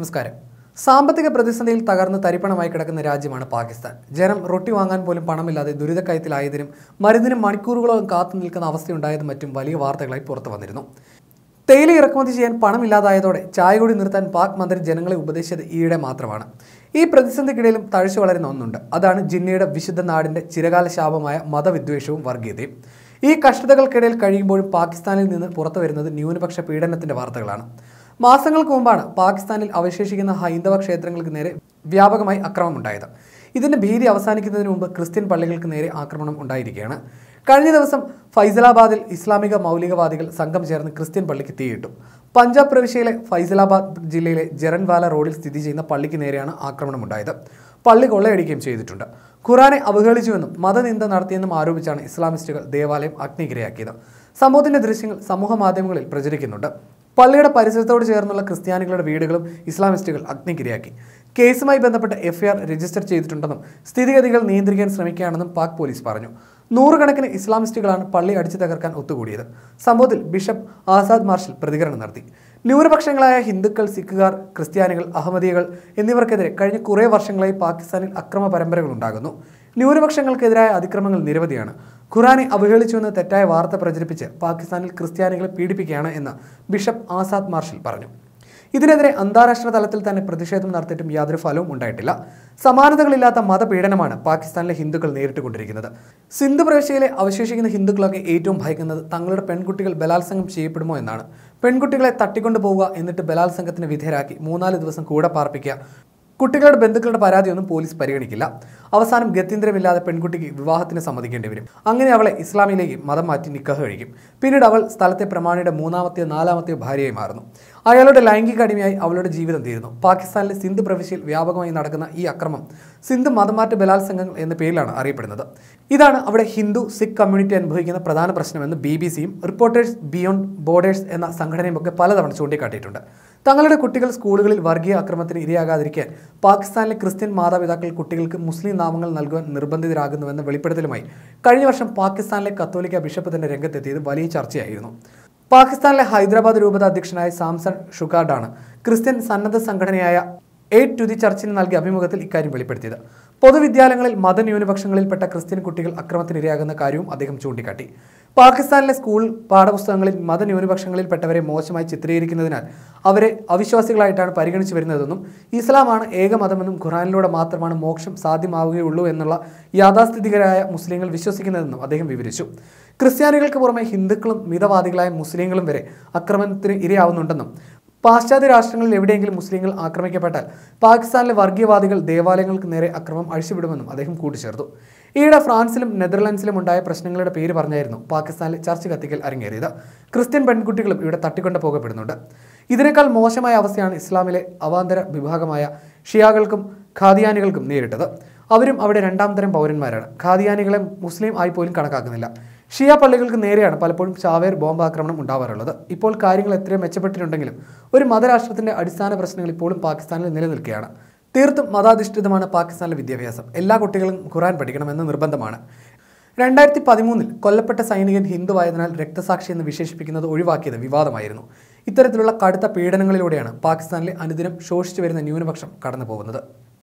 നമസ്കാരം സാമ്പത്തിക പ്രതിസന്ധിയിൽ തകർന്ന് തരിപ്പണമായി കിടക്കുന്ന രാജ്യമാണ് പാകിസ്ഥാൻ ജനം റൊട്ടി വാങ്ങാൻ പോലും പണമില്ലാതെ ദുരിതക്കയത്തിലായതിനും മരുന്നിനും മണിക്കൂറുകളോളം കാത്തു നിൽക്കുന്ന അവസ്ഥയുണ്ടായതും മറ്റും വലിയ വാർത്തകളായി പുറത്തു വന്നിരുന്നു തേയില ഇറക്കുമതി ചെയ്യാൻ പണമില്ലാതായതോടെ ചായ നിർത്താൻ പാക് മന്ത്രി ജനങ്ങളെ ഉപദേശിച്ചത് ഈയിടെ മാത്രമാണ് ഈ പ്രതിസന്ധിക്കിടയിലും തഴച്ചു വളരുന്ന ഒന്നുണ്ട് അതാണ് ജിന്നയുടെ വിശുദ്ധ നാടിൻ്റെ ചിരകാല ശാപമായ മതവിദ്വേഷവും വർഗീയതയും ഈ കഷ്ടതകൾക്കിടയിൽ കഴിയുമ്പോഴും പാകിസ്ഥാനിൽ നിന്ന് പുറത്തു വരുന്നത് ന്യൂനപക്ഷ പീഡനത്തിൻ്റെ വാർത്തകളാണ് മാസങ്ങൾക്ക് മുമ്പാണ് പാകിസ്ഥാനിൽ അവശേഷിക്കുന്ന ഹൈന്ദവ ക്ഷേത്രങ്ങൾക്ക് നേരെ വ്യാപകമായി ഉണ്ടായത് ഇതിന്റെ ഭീതി അവസാനിക്കുന്നതിന് മുമ്പ് ക്രിസ്ത്യൻ പള്ളികൾക്ക് നേരെ ആക്രമണം ഉണ്ടായിരിക്കുകയാണ് കഴിഞ്ഞ ദിവസം ഫൈസലാബാദിൽ ഇസ്ലാമിക മൗലികവാദികൾ സംഘം ചേർന്ന് ക്രിസ്ത്യൻ പള്ളിക്ക് തീയിട്ടു പഞ്ചാബ് പ്രവിശ്യയിലെ ഫൈസലാബാദ് ജില്ലയിലെ ജെറൻവാല റോഡിൽ സ്ഥിതി ചെയ്യുന്ന പള്ളിക്ക് നേരെയാണ് ആക്രമണം ഉണ്ടായത് പള്ളി കൊള്ളയടിക്കുകയും ചെയ്തിട്ടുണ്ട് ഖുറാനെ അവഹേളിച്ചുവെന്നും മതനിന്ദ നടത്തിയെന്നും ആരോപിച്ചാണ് ഇസ്ലാമിസ്റ്റുകൾ ദേവാലയം അഗ്നിക്കിരയാക്കിയത് സംഭവത്തിന്റെ ദൃശ്യങ്ങൾ സമൂഹ മാധ്യമങ്ങളിൽ പ്രചരിക്കുന്നുണ്ട് പള്ളിയുടെ പരിസരത്തോട് ചേർന്നുള്ള ക്രിസ്ത്യാനികളുടെ വീടുകളും ഇസ്ലാമിസ്റ്റുകൾ അഗ്നിക്കിരയാക്കി കേസുമായി ബന്ധപ്പെട്ട് എഫ്ഐആർ രജിസ്റ്റർ ചെയ്തിട്ടുണ്ടെന്നും സ്ഥിതിഗതികൾ നിയന്ത്രിക്കാൻ ശ്രമിക്കുകയാണെന്നും പാക് പോലീസ് പറഞ്ഞു നൂറുകണക്കിന് ഇസ്ലാമിസ്റ്റുകളാണ് പള്ളി അടിച്ചു തകർക്കാൻ ഒത്തുകൂടിയത് സംഭവത്തിൽ ബിഷപ്പ് ആസാദ് മാർഷൽ പ്രതികരണം നടത്തി ന്യൂനപക്ഷങ്ങളായ ഹിന്ദുക്കൾ സിഖുകാർ ക്രിസ്ത്യാനികൾ അഹമ്മദികൾ എന്നിവർക്കെതിരെ കഴിഞ്ഞ കുറേ വർഷങ്ങളായി പാകിസ്ഥാനിൽ അക്രമ പരമ്പരകൾ ഉണ്ടാകുന്നു ന്യൂനപക്ഷങ്ങൾക്കെതിരായ അതിക്രമങ്ങൾ നിരവധിയാണ് ഖുറാനെ അവഹേളിച്ചുവെന്ന് തെറ്റായ വാർത്ത പ്രചരിപ്പിച്ച് പാകിസ്ഥാനിൽ ക്രിസ്ത്യാനികളെ പീഡിപ്പിക്കുകയാണ് എന്ന് ബിഷപ്പ് ആസാദ് മാർഷൽ പറഞ്ഞു ഇതിനെതിരെ അന്താരാഷ്ട്ര തലത്തിൽ തന്നെ പ്രതിഷേധം നടത്തിയിട്ടും യാതൊരു ഫലവും ഉണ്ടായിട്ടില്ല സമാനതകളില്ലാത്ത മതപീഡനമാണ് പാകിസ്ഥാനിലെ ഹിന്ദുക്കൾ നേരിട്ടുകൊണ്ടിരിക്കുന്നത് സിന്ധു പ്രവിശ്യയിലെ അവശേഷിക്കുന്ന ഹിന്ദുക്കളൊക്കെ ഏറ്റവും ഭയക്കുന്നത് തങ്ങളുടെ പെൺകുട്ടികൾ ബലാത്സംഗം ചെയ്യപ്പെടുമോ എന്നാണ് പെൺകുട്ടികളെ തട്ടിക്കൊണ്ടു പോവുക എന്നിട്ട് ബലാത്സംഗത്തിന് വിധേയരാക്കി മൂന്നാല് ദിവസം കൂടെ പാർപ്പിക്കുക കുട്ടികളുടെ ബന്ധുക്കളുടെ പരാതിയൊന്നും പോലീസ് പരിഗണിക്കില്ല അവസാനം ഗത്യന്തരമില്ലാതെ പെൺകുട്ടിക്ക് വിവാഹത്തിന് സമ്മതിക്കേണ്ടി വരും അങ്ങനെ അവളെ ഇസ്ലാമിലേക്ക് മതം മാറ്റി നിക്കഹ് കഴിക്കും പിന്നീട് അവൾ സ്ഥലത്തെ പ്രമാണിയുടെ മൂന്നാമത്തെയോ നാലാമത്തെയോ ഭാര്യയായി മാറുന്നു അയാളുടെ ലൈംഗിക അടിമയായി അവളുടെ ജീവിതം തീരുന്നു പാകിസ്ഥാനിലെ സിന്ധു പ്രവിശ്യയിൽ വ്യാപകമായി നടക്കുന്ന ഈ അക്രമം സിന്ധു മതമാറ്റ ബലാത്സംഗങ്ങൾ എന്ന പേരിലാണ് അറിയപ്പെടുന്നത് ഇതാണ് അവിടെ ഹിന്ദു സിഖ് കമ്മ്യൂണിറ്റി അനുഭവിക്കുന്ന പ്രധാന പ്രശ്നമെന്ന് ബി ബി സിയും റിപ്പോർട്ടേഴ്സ് ബിയോണ്ട് ബോർഡേഴ്സ് എന്ന സംഘടനയുമൊക്കെ പലതവണ ചൂണ്ടിക്കാട്ടിയിട്ടുണ്ട് തങ്ങളുടെ കുട്ടികൾ സ്കൂളുകളിൽ വർഗീയ അക്രമത്തിന് ഇരയാകാതിരിക്കാൻ പാകിസ്ഥാനിലെ ക്രിസ്ത്യൻ മാതാപിതാക്കൾ കുട്ടികൾക്ക് മുസ്ലിം നാമങ്ങൾ നൽകുവാൻ നിർബന്ധിതരാകുന്നുവെന്ന വെളിപ്പെടുത്തലുമായി കഴിഞ്ഞ വർഷം പാകിസ്ഥാനിലെ കത്തോലിക്ക ബിഷപ്പ് തന്നെ രംഗത്തെത്തിയത് വലിയ ചർച്ചയായിരുന്നു പാകിസ്ഥാനിലെ ഹൈദരാബാദ് രൂപത അധ്യക്ഷനായ സാംസൺ ഷുഗാർഡാണ് ക്രിസ്ത്യൻ സന്നദ്ധ സംഘടനയായ എയ്ഡ് ടു ദി ചർച്ചിന് നൽകിയ അഭിമുഖത്തിൽ ഇക്കാര്യം വെളിപ്പെടുത്തിയത് പൊതുവിദ്യാലയങ്ങളിൽ മതന്യൂനപക്ഷങ്ങളിൽപ്പെട്ട ക്രിസ്ത്യൻ കുട്ടികൾ അക്രമത്തിനിരയാകുന്ന കാര്യവും അദ്ദേഹം ചൂണ്ടിക്കാട്ടി പാകിസ്ഥാനിലെ സ്കൂൾ പാഠപുസ്തകങ്ങളിൽ മതന്യൂനപക്ഷങ്ങളിൽപ്പെട്ടവരെ മോശമായി ചിത്രീകരിക്കുന്നതിനാൽ അവരെ അവിശ്വാസികളായിട്ടാണ് പരിഗണിച്ചു വരുന്നതെന്നും ഇസ്ലാമാണ് ഏകമതമെന്നും ഖുറാനിലൂടെ മാത്രമാണ് മോക്ഷം സാധ്യമാവുകയുള്ളൂ എന്നുള്ള യാഥാസ്ഥിതികരായ മുസ്ലിങ്ങൾ വിശ്വസിക്കുന്നതെന്നും അദ്ദേഹം വിവരിച്ചു ക്രിസ്ത്യാനികൾക്ക് പുറമെ ഹിന്ദുക്കളും മിതവാദികളായ മുസ്ലിങ്ങളും വരെ ആക്രമണത്തിന് ഇരയാവുന്നുണ്ടെന്നും പാശ്ചാത്യ രാഷ്ട്രങ്ങളിൽ എവിടെയെങ്കിലും മുസ്ലിങ്ങൾ ആക്രമിക്കപ്പെട്ടാൽ പാകിസ്ഥാനിലെ വർഗീയവാദികൾ ദേവാലയങ്ങൾക്ക് നേരെ അക്രമം അഴിച്ചുവിടുമെന്നും അദ്ദേഹം കൂട്ടിച്ചേർത്തു ഈയിടെ ഫ്രാൻസിലും നെതർലാൻഡ്സിലും ഉണ്ടായ പ്രശ്നങ്ങളുടെ പേര് പറഞ്ഞായിരുന്നു പാകിസ്ഥാനിലെ ചർച്ച കത്തിക്കൽ അരങ്ങേറിയത് ക്രിസ്ത്യൻ പെൺകുട്ടികളും ഇവിടെ തട്ടിക്കൊണ്ട് പോകപ്പെടുന്നുണ്ട് ഇതിനേക്കാൾ മോശമായ അവസ്ഥയാണ് ഇസ്ലാമിലെ അവാന്തര വിഭാഗമായ ഷിയാകൾക്കും ഖാദിയാനികൾക്കും നേരിട്ടത് അവരും അവിടെ രണ്ടാം തരം പൗരന്മാരാണ് ഖാദിയാനികളെ മുസ്ലിം ആയി പോലും കണക്കാക്കുന്നില്ല ഷിയ പള്ളികൾക്ക് നേരെയാണ് പലപ്പോഴും ചാവേർ ബോംബ് ആക്രമണം ഉണ്ടാവാറുള്ളത് ഇപ്പോൾ കാര്യങ്ങൾ എത്രയും മെച്ചപ്പെട്ടിട്ടുണ്ടെങ്കിലും ഒരു മതരാഷ്ട്രത്തിന്റെ അടിസ്ഥാന പ്രശ്നങ്ങൾ ഇപ്പോഴും പാകിസ്ഥാനിൽ നിലനിൽക്കുകയാണ് തീർത്തും മതാധിഷ്ഠിതമാണ് പാകിസ്ഥാനിലെ വിദ്യാഭ്യാസം എല്ലാ കുട്ടികളും ഖുറാൻ പഠിക്കണമെന്ന് നിർബന്ധമാണ് രണ്ടായിരത്തി പതിമൂന്നിൽ കൊല്ലപ്പെട്ട സൈനികൻ ഹിന്ദുവായതിനാൽ രക്തസാക്ഷി എന്ന് വിശേഷിപ്പിക്കുന്നത് ഒഴിവാക്കിയത് വിവാദമായിരുന്നു ഇത്തരത്തിലുള്ള കടുത്ത പീഡനങ്ങളിലൂടെയാണ് പാകിസ്ഥാനിലെ അനുദിനം ശോഷിച്ചു വരുന്ന ന്യൂനപക്ഷം കടന്നു പോകുന്നത്